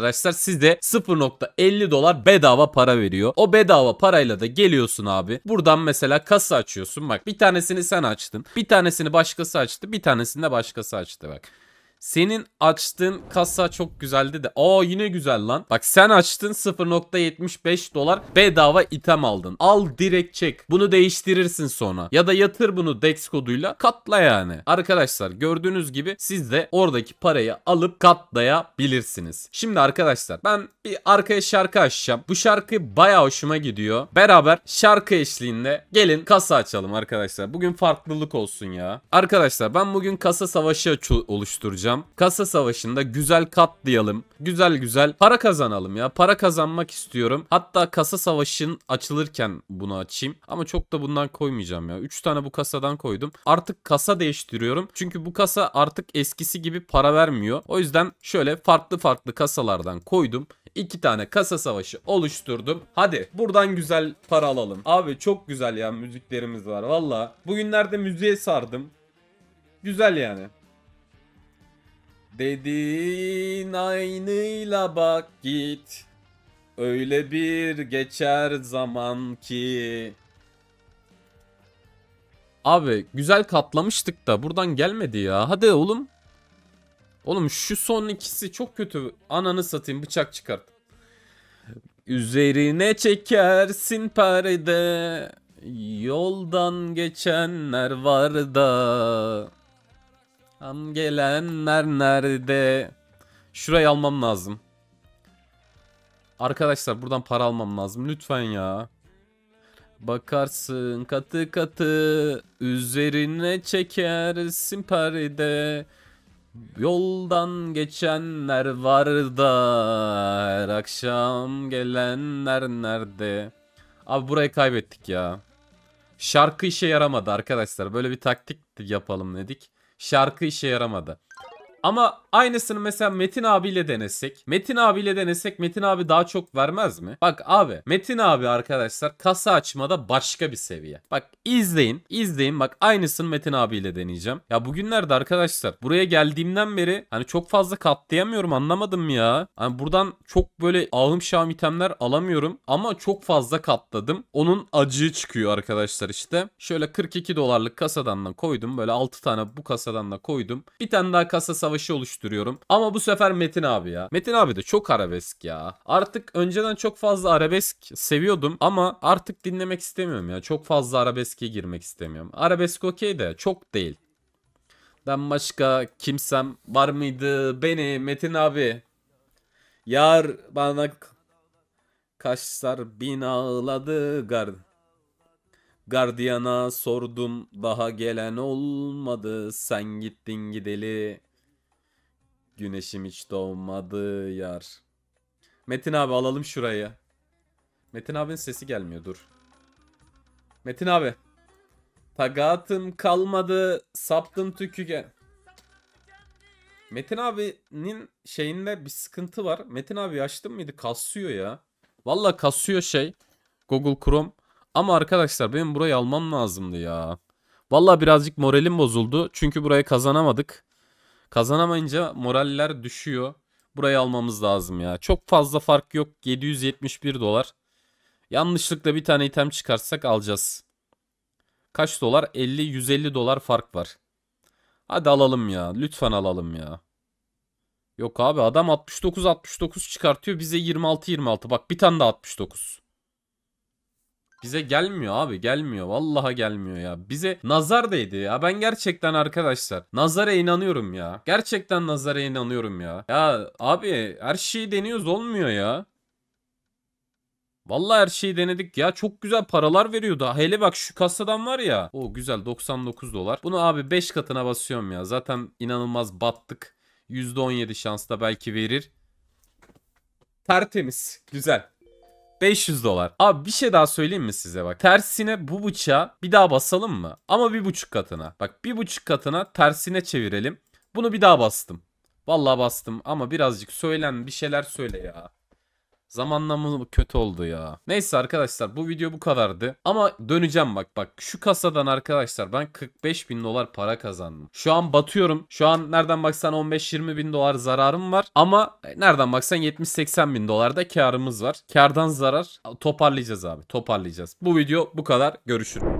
arkadaşlar size 0.50 dolar bedava para veriyor. O bedava parayla da geliyorsun abi. Buradan mesela kasa açıyorsun. Bak bir tanesini sen açtın. Bir tanesini başkası açtı. Bir tanesini de başkası açtı bak. Senin açtığın kasa çok güzeldi de. Aa yine güzel lan. Bak sen açtın 0.75 dolar bedava item aldın. Al direkt çek. Bunu değiştirirsin sonra. Ya da yatır bunu Dex koduyla katla yani. Arkadaşlar gördüğünüz gibi siz de oradaki parayı alıp katlayabilirsiniz. Şimdi arkadaşlar ben bir arkaya şarkı açacağım. Bu şarkı baya hoşuma gidiyor. Beraber şarkı eşliğinde gelin kasa açalım arkadaşlar. Bugün farklılık olsun ya. Arkadaşlar ben bugün kasa savaşı oluşturacağım hocam. Kasa savaşında güzel katlayalım. Güzel güzel para kazanalım ya. Para kazanmak istiyorum. Hatta kasa savaşın açılırken bunu açayım. Ama çok da bundan koymayacağım ya. 3 tane bu kasadan koydum. Artık kasa değiştiriyorum. Çünkü bu kasa artık eskisi gibi para vermiyor. O yüzden şöyle farklı farklı kasalardan koydum. İki tane kasa savaşı oluşturdum. Hadi buradan güzel para alalım. Abi çok güzel ya müziklerimiz var valla. Bugünlerde müziğe sardım. Güzel yani. Dediğin aynıyla bak git. Öyle bir geçer zaman ki. Abi güzel katlamıştık da buradan gelmedi ya. Hadi oğlum. Oğlum şu son ikisi çok kötü. Ananı satayım bıçak çıkart. Üzerine çekersin perde. Yoldan geçenler var da. An gelenler nerede? Şurayı almam lazım. Arkadaşlar buradan para almam lazım. Lütfen ya. Bakarsın katı katı üzerine çekersin perde. Yoldan geçenler var da her akşam gelenler nerede? Abi burayı kaybettik ya. Şarkı işe yaramadı arkadaşlar. Böyle bir taktik yapalım dedik. Şarkı işe yaramadı. Ama aynısını mesela Metin abiyle denesek. Metin abiyle denesek Metin abi daha çok vermez mi? Bak abi Metin abi arkadaşlar kasa açmada başka bir seviye. Bak izleyin. izleyin bak aynısını Metin abiyle deneyeceğim. Ya bugünlerde arkadaşlar buraya geldiğimden beri hani çok fazla katlayamıyorum anlamadım ya. Hani buradan çok böyle ağım şahım itemler alamıyorum ama çok fazla katladım. Onun acığı çıkıyor arkadaşlar işte. Şöyle 42 dolarlık kasadan da koydum. Böyle 6 tane bu kasadan da koydum. Bir tane daha kasa savaşı oluşturuyorum. Ama bu sefer Metin abi ya. Metin abi de çok arabesk ya. Artık önceden çok fazla arabesk seviyordum ama artık dinlemek istemiyorum ya. Çok fazla arabeske girmek istemiyorum. Arabesk okey de çok değil. Ben başka kimsem var mıydı beni Metin abi? Yar bana kaşlar bin ağladı gard. Gardiyana sordum daha gelen olmadı sen gittin gideli. Güneşim hiç doğmadı yar. Metin abi alalım şurayı. Metin abinin sesi gelmiyor dur. Metin abi. Tagatım kalmadı. Saptım tüküge. Metin abinin şeyinde bir sıkıntı var. Metin abi açtım mıydı? Kasıyor ya. Valla kasıyor şey. Google Chrome. Ama arkadaşlar benim burayı almam lazımdı ya. Valla birazcık moralim bozuldu. Çünkü burayı kazanamadık. Kazanamayınca moraller düşüyor. Burayı almamız lazım ya. Çok fazla fark yok. 771 dolar. Yanlışlıkla bir tane item çıkarsak alacağız. Kaç dolar? 50 150 dolar fark var. Hadi alalım ya. Lütfen alalım ya. Yok abi adam 69 69 çıkartıyor bize 26 26. Bak bir tane de 69. Bize gelmiyor abi gelmiyor. Vallahi gelmiyor ya. Bize nazar değdi ya. Ben gerçekten arkadaşlar nazara inanıyorum ya. Gerçekten nazara inanıyorum ya. Ya abi her şeyi deniyoruz olmuyor ya. Vallahi her şeyi denedik ya. Çok güzel paralar veriyordu. Hele bak şu kasadan var ya. O güzel 99 dolar. Bunu abi 5 katına basıyorum ya. Zaten inanılmaz battık. %17 şansla belki verir. Tertemiz. Güzel. 500 dolar. Abi bir şey daha söyleyeyim mi size bak. Tersine bu bıçağı bir daha basalım mı? Ama bir buçuk katına. Bak bir buçuk katına tersine çevirelim. Bunu bir daha bastım. Vallahi bastım ama birazcık söylen bir şeyler söyle ya. Zamanlama kötü oldu ya. Neyse arkadaşlar bu video bu kadardı. Ama döneceğim bak bak. Şu kasadan arkadaşlar ben 45 bin dolar para kazandım. Şu an batıyorum. Şu an nereden baksan 15-20 bin dolar zararım var. Ama e, nereden baksan 70-80 bin dolar da karımız var. Kardan zarar toparlayacağız abi toparlayacağız. Bu video bu kadar. Görüşürüz.